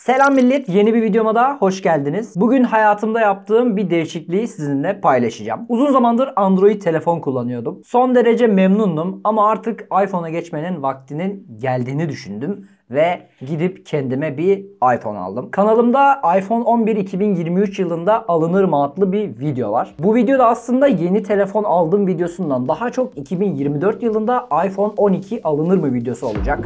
Selam millet, yeni bir videoma da hoş geldiniz. Bugün hayatımda yaptığım bir değişikliği sizinle paylaşacağım. Uzun zamandır Android telefon kullanıyordum. Son derece memnundum ama artık iPhone'a geçmenin vaktinin geldiğini düşündüm ve gidip kendime bir iPhone aldım. Kanalımda iPhone 11 2023 yılında alınır mı adlı bir video var. Bu videoda aslında yeni telefon aldım videosundan daha çok 2024 yılında iPhone 12 alınır mı videosu olacak.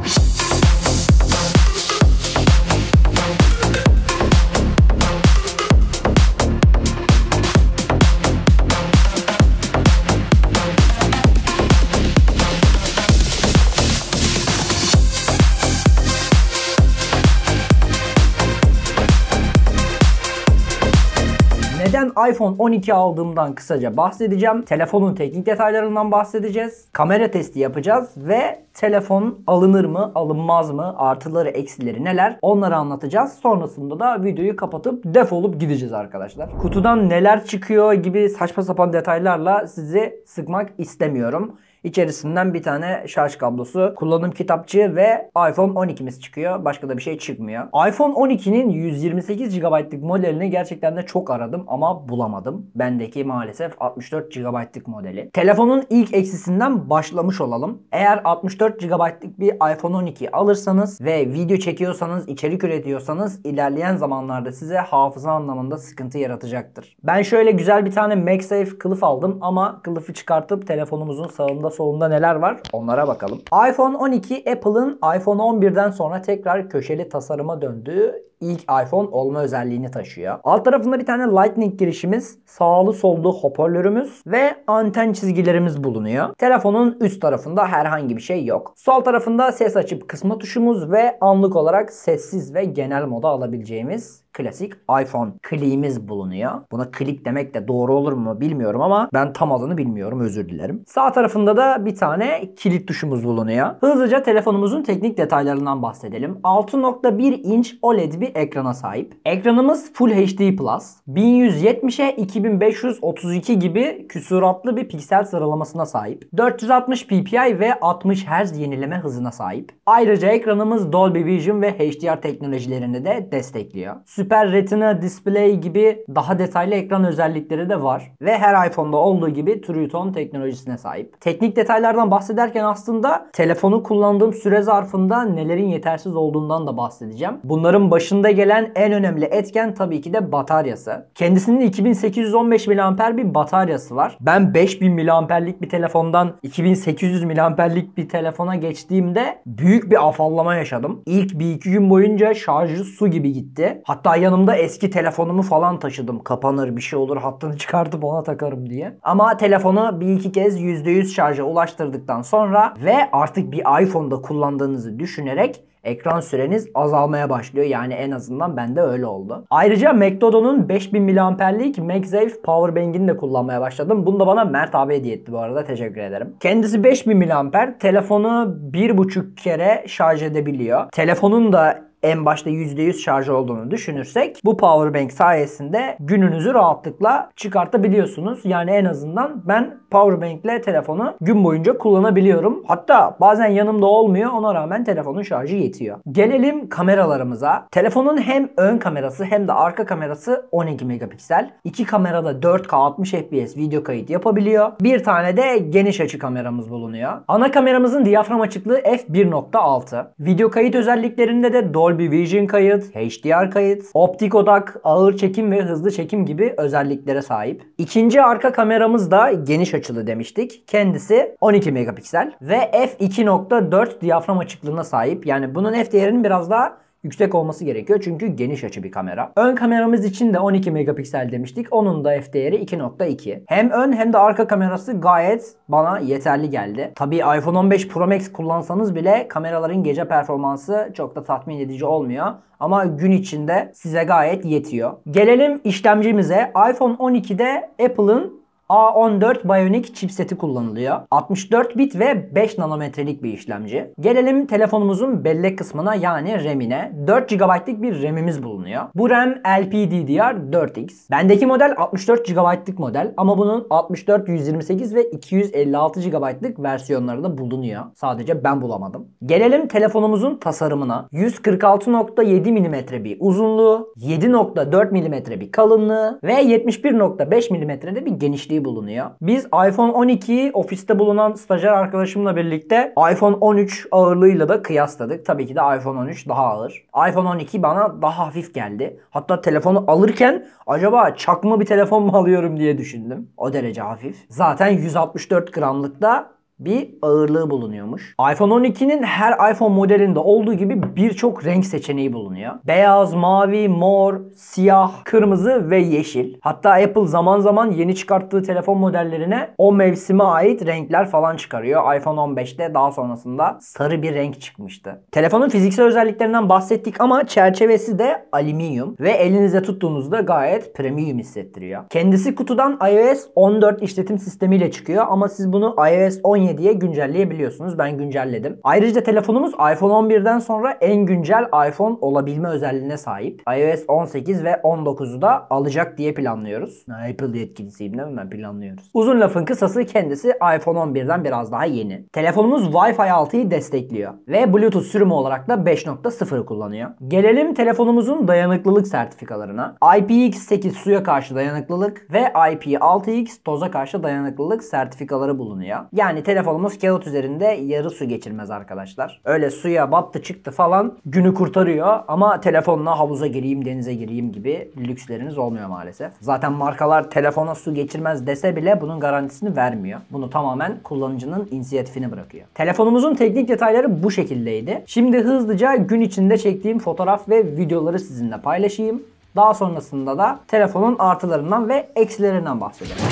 Neden iPhone 12 aldığımdan kısaca bahsedeceğim. Telefonun teknik detaylarından bahsedeceğiz. Kamera testi yapacağız ve telefon alınır mı, alınmaz mı, artıları, eksileri neler onları anlatacağız. Sonrasında da videoyu kapatıp defolup gideceğiz arkadaşlar. Kutudan neler çıkıyor gibi saçma sapan detaylarla sizi sıkmak istemiyorum. İçerisinden bir tane şarj kablosu, kullanım kitapçığı ve iPhone 12'miz çıkıyor. Başka da bir şey çıkmıyor. iPhone 12'nin 128 GB'lık modelini gerçekten de çok aradım ama bulamadım. Bendeki maalesef 64 GB'lık modeli. Telefonun ilk eksisinden başlamış olalım. Eğer 64 GB'lık bir iPhone 12 alırsanız ve video çekiyorsanız, içerik üretiyorsanız ilerleyen zamanlarda size hafıza anlamında sıkıntı yaratacaktır. Ben şöyle güzel bir tane MagSafe kılıf aldım ama kılıfı çıkartıp telefonumuzun sağında solunda neler var onlara bakalım. iPhone 12 Apple'ın iPhone 11'den sonra tekrar köşeli tasarıma döndüğü ilk iPhone olma özelliğini taşıyor. Alt tarafında bir tane Lightning girişimiz, sağlı sollu hoparlörümüz ve anten çizgilerimiz bulunuyor. Telefonun üst tarafında herhangi bir şey yok. Sol tarafında ses açıp kısma tuşumuz ve anlık olarak sessiz ve genel moda alabileceğimiz klasik iPhone kliğimiz bulunuyor. Buna klik demek de doğru olur mu bilmiyorum ama ben tam adını bilmiyorum özür dilerim. Sağ tarafında da bir tane kilit tuşumuz bulunuyor. Hızlıca telefonumuzun teknik detaylarından bahsedelim. 6.1 inç OLED bir ekrana sahip. Ekranımız Full HD+, 1170'e 2532 gibi küsuratlı bir piksel sıralamasına sahip. 460 ppi ve 60 Hz yenileme hızına sahip. Ayrıca ekranımız Dolby Vision ve HDR teknolojilerini de destekliyor. Super Retina Display gibi daha detaylı ekran özellikleri de var. Ve her iPhone'da olduğu gibi True Tone teknolojisine sahip. Teknik detaylardan bahsederken aslında telefonu kullandığım süre zarfında nelerin yetersiz olduğundan da bahsedeceğim. Bunların başında başında gelen en önemli etken tabii ki de bataryası. Kendisinin 2815 miliamper bir bataryası var. Ben 5000 miliamperlik bir telefondan 2800 miliamperlik bir telefona geçtiğimde büyük bir afallama yaşadım. İlk bir iki gün boyunca şarjı su gibi gitti. Hatta yanımda eski telefonumu falan taşıdım. Kapanır bir şey olur hattını çıkartıp ona takarım diye. Ama telefonu bir iki kez %100 şarja ulaştırdıktan sonra ve artık bir iPhone'da kullandığınızı düşünerek ekran süreniz azalmaya başlıyor. Yani en azından bende öyle oldu. Ayrıca McDodo'nun 5000 mAh'lik MagSafe Powerbank'ini de kullanmaya başladım. Bunu da bana Mert abi hediye etti bu arada. Teşekkür ederim. Kendisi 5000 mAh. Telefonu 1,5 kere şarj edebiliyor. Telefonun da en başta %100 şarj olduğunu düşünürsek bu power bank sayesinde gününüzü rahatlıkla çıkartabiliyorsunuz. Yani en azından ben power bank ile telefonu gün boyunca kullanabiliyorum. Hatta bazen yanımda olmuyor ona rağmen telefonun şarjı yetiyor. Gelelim kameralarımıza. Telefonun hem ön kamerası hem de arka kamerası 12 megapiksel. İki kamerada 4K 60 FPS video kayıt yapabiliyor. Bir tane de geniş açı kameramız bulunuyor. Ana kameramızın diyafram açıklığı f1.6. Video kayıt özelliklerinde de Dolby Dolby Vision kayıt, HDR kayıt, optik odak, ağır çekim ve hızlı çekim gibi özelliklere sahip. İkinci arka kameramız da geniş açılı demiştik. Kendisi 12 megapiksel ve f2.4 diyafram açıklığına sahip. Yani bunun f değerinin biraz daha yüksek olması gerekiyor çünkü geniş açı bir kamera. Ön kameramız için de 12 megapiksel demiştik. Onun da f değeri 2.2. Hem ön hem de arka kamerası gayet bana yeterli geldi. Tabii iPhone 15 Pro Max kullansanız bile kameraların gece performansı çok da tatmin edici olmuyor. Ama gün içinde size gayet yetiyor. Gelelim işlemcimize. iPhone 12'de Apple'ın A14 Bionic chipseti kullanılıyor. 64 bit ve 5 nanometrelik bir işlemci. Gelelim telefonumuzun bellek kısmına yani RAM'ine. 4 GB'lık bir RAM'imiz bulunuyor. Bu RAM LPDDR4X. Bendeki model 64 GB'lık model ama bunun 64, 128 ve 256 GB'lık versiyonları da bulunuyor. Sadece ben bulamadım. Gelelim telefonumuzun tasarımına. 146.7 mm bir uzunluğu, 7.4 mm bir kalınlığı ve 71.5 mm'de bir genişliği değişikliği bulunuyor. Biz iPhone 12'yi ofiste bulunan stajyer arkadaşımla birlikte iPhone 13 ağırlığıyla da kıyasladık. Tabii ki de iPhone 13 daha ağır. iPhone 12 bana daha hafif geldi. Hatta telefonu alırken acaba çakma bir telefon mu alıyorum diye düşündüm. O derece hafif. Zaten 164 gramlıkta bir ağırlığı bulunuyormuş. iPhone 12'nin her iPhone modelinde olduğu gibi birçok renk seçeneği bulunuyor. Beyaz, mavi, mor, siyah, kırmızı ve yeşil. Hatta Apple zaman zaman yeni çıkarttığı telefon modellerine o mevsime ait renkler falan çıkarıyor. iPhone 15'te daha sonrasında sarı bir renk çıkmıştı. Telefonun fiziksel özelliklerinden bahsettik ama çerçevesi de alüminyum ve elinize tuttuğunuzda gayet premium hissettiriyor. Kendisi kutudan iOS 14 işletim sistemiyle çıkıyor ama siz bunu iOS 10 17'ye güncelleyebiliyorsunuz. Ben güncelledim. Ayrıca telefonumuz iPhone 11'den sonra en güncel iPhone olabilme özelliğine sahip. iOS 18 ve 19'u da alacak diye planlıyoruz. Apple yetkilisiyim değil mi ben planlıyoruz. Uzun lafın kısası kendisi iPhone 11'den biraz daha yeni. Telefonumuz Wi-Fi 6'yı destekliyor ve Bluetooth sürümü olarak da 5.0 kullanıyor. Gelelim telefonumuzun dayanıklılık sertifikalarına. IPX8 suya karşı dayanıklılık ve IP6X toza karşı dayanıklılık sertifikaları bulunuyor. Yani telefon telefonumuz kağıt üzerinde yarı su geçirmez arkadaşlar. Öyle suya battı çıktı falan günü kurtarıyor ama telefonla havuza gireyim denize gireyim gibi lüksleriniz olmuyor maalesef. Zaten markalar telefona su geçirmez dese bile bunun garantisini vermiyor. Bunu tamamen kullanıcının inisiyatifini bırakıyor. Telefonumuzun teknik detayları bu şekildeydi. Şimdi hızlıca gün içinde çektiğim fotoğraf ve videoları sizinle paylaşayım. Daha sonrasında da telefonun artılarından ve eksilerinden bahsedelim.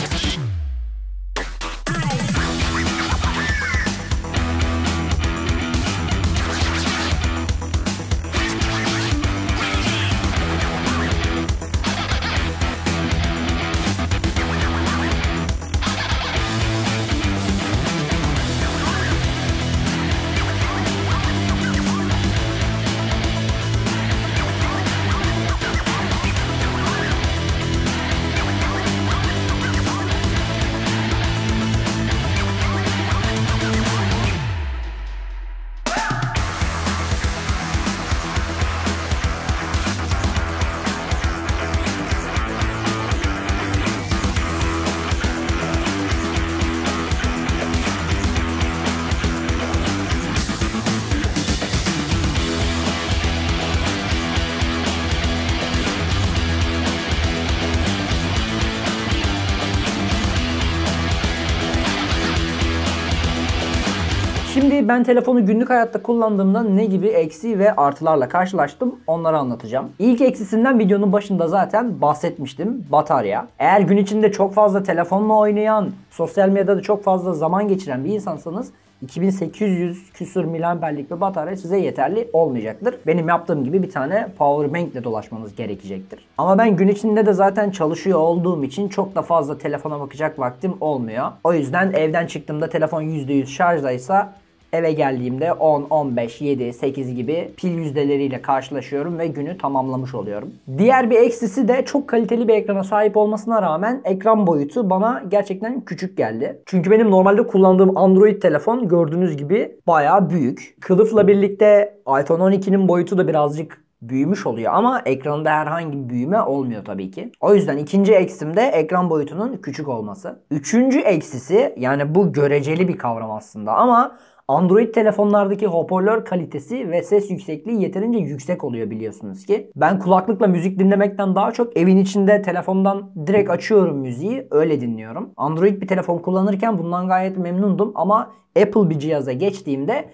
Şimdi ben telefonu günlük hayatta kullandığımda ne gibi eksi ve artılarla karşılaştım onları anlatacağım. İlk eksisinden videonun başında zaten bahsetmiştim. Batarya. Eğer gün içinde çok fazla telefonla oynayan, sosyal medyada çok fazla zaman geçiren bir insansanız 2800 küsür miliamperlik bir batarya size yeterli olmayacaktır. Benim yaptığım gibi bir tane power bank ile dolaşmanız gerekecektir. Ama ben gün içinde de zaten çalışıyor olduğum için çok da fazla telefona bakacak vaktim olmuyor. O yüzden evden çıktığımda telefon %100 şarjdaysa Eve geldiğimde 10, 15, 7, 8 gibi pil yüzdeleriyle karşılaşıyorum ve günü tamamlamış oluyorum. Diğer bir eksisi de çok kaliteli bir ekrana sahip olmasına rağmen ekran boyutu bana gerçekten küçük geldi. Çünkü benim normalde kullandığım Android telefon gördüğünüz gibi bayağı büyük. Kılıfla birlikte iPhone 12'nin boyutu da birazcık büyümüş oluyor ama ekranda herhangi bir büyüme olmuyor tabii ki. O yüzden ikinci eksim de ekran boyutunun küçük olması. Üçüncü eksisi yani bu göreceli bir kavram aslında ama Android telefonlardaki hoparlör kalitesi ve ses yüksekliği yeterince yüksek oluyor biliyorsunuz ki. Ben kulaklıkla müzik dinlemekten daha çok evin içinde telefondan direkt açıyorum müziği öyle dinliyorum. Android bir telefon kullanırken bundan gayet memnundum ama Apple bir cihaza geçtiğimde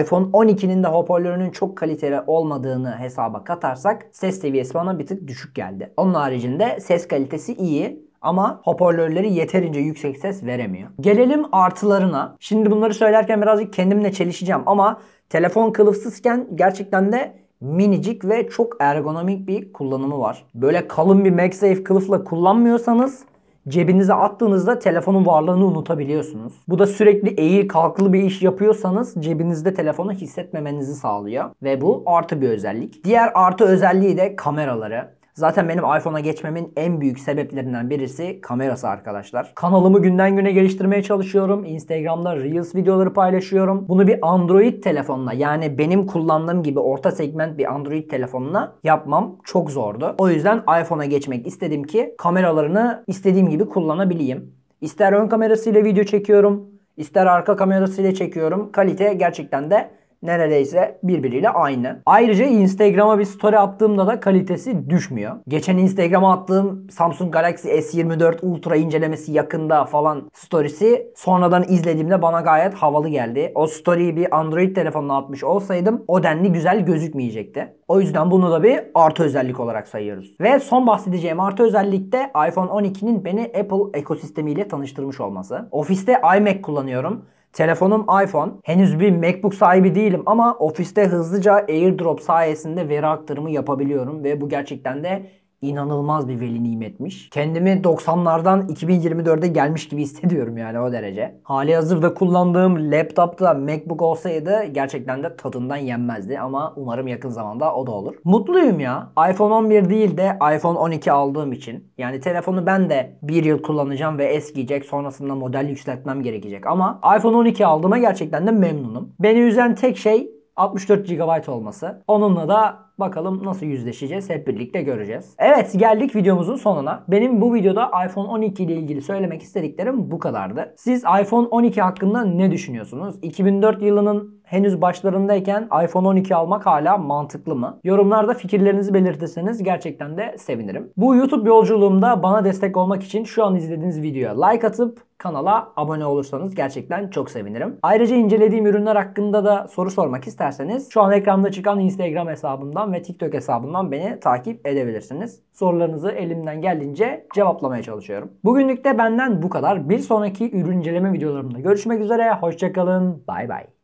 iPhone 12'nin de hoparlörünün çok kaliteli olmadığını hesaba katarsak ses seviyesi bana bir tık düşük geldi. Onun haricinde ses kalitesi iyi ama hoparlörleri yeterince yüksek ses veremiyor. Gelelim artılarına. Şimdi bunları söylerken birazcık kendimle çelişeceğim ama telefon kılıfsızken gerçekten de minicik ve çok ergonomik bir kullanımı var. Böyle kalın bir MagSafe kılıfla kullanmıyorsanız cebinize attığınızda telefonun varlığını unutabiliyorsunuz. Bu da sürekli eğil kalkılı bir iş yapıyorsanız cebinizde telefonu hissetmemenizi sağlıyor. Ve bu artı bir özellik. Diğer artı özelliği de kameraları. Zaten benim iPhone'a geçmemin en büyük sebeplerinden birisi kamerası arkadaşlar. Kanalımı günden güne geliştirmeye çalışıyorum. Instagram'da Reels videoları paylaşıyorum. Bunu bir Android telefonla yani benim kullandığım gibi orta segment bir Android telefonla yapmam çok zordu. O yüzden iPhone'a geçmek istedim ki kameralarını istediğim gibi kullanabileyim. İster ön kamerasıyla video çekiyorum, ister arka kamerasıyla çekiyorum. Kalite gerçekten de neredeyse birbiriyle aynı. Ayrıca Instagram'a bir story attığımda da kalitesi düşmüyor. Geçen Instagram'a attığım Samsung Galaxy S24 Ultra incelemesi yakında falan storiesi sonradan izlediğimde bana gayet havalı geldi. O story'i bir Android telefonuna atmış olsaydım o denli güzel gözükmeyecekti. O yüzden bunu da bir artı özellik olarak sayıyoruz. Ve son bahsedeceğim artı özellik de iPhone 12'nin beni Apple ekosistemiyle tanıştırmış olması. Ofiste iMac kullanıyorum. Telefonum iPhone. Henüz bir MacBook sahibi değilim ama ofiste hızlıca AirDrop sayesinde veri aktarımı yapabiliyorum ve bu gerçekten de inanılmaz bir veli nimetmiş. Kendimi 90'lardan 2024'e gelmiş gibi hissediyorum yani o derece. Hali hazırda kullandığım laptopta MacBook olsaydı gerçekten de tadından yenmezdi ama umarım yakın zamanda o da olur. Mutluyum ya. iPhone 11 değil de iPhone 12 aldığım için. Yani telefonu ben de bir yıl kullanacağım ve eskiyecek. Sonrasında model yükseltmem gerekecek ama iPhone 12 aldığıma gerçekten de memnunum. Beni üzen tek şey 64 GB olması. Onunla da Bakalım nasıl yüzleşeceğiz hep birlikte göreceğiz. Evet geldik videomuzun sonuna. Benim bu videoda iPhone 12 ile ilgili söylemek istediklerim bu kadardı. Siz iPhone 12 hakkında ne düşünüyorsunuz? 2004 yılının henüz başlarındayken iPhone 12 almak hala mantıklı mı? Yorumlarda fikirlerinizi belirtirseniz gerçekten de sevinirim. Bu YouTube yolculuğumda bana destek olmak için şu an izlediğiniz videoya like atıp kanala abone olursanız gerçekten çok sevinirim. Ayrıca incelediğim ürünler hakkında da soru sormak isterseniz şu an ekranda çıkan Instagram hesabımdan ve TikTok hesabımdan beni takip edebilirsiniz. Sorularınızı elimden geldiğince cevaplamaya çalışıyorum. Bugünlük de benden bu kadar. Bir sonraki ürün inceleme videolarımda görüşmek üzere. Hoşçakalın. Bay bay.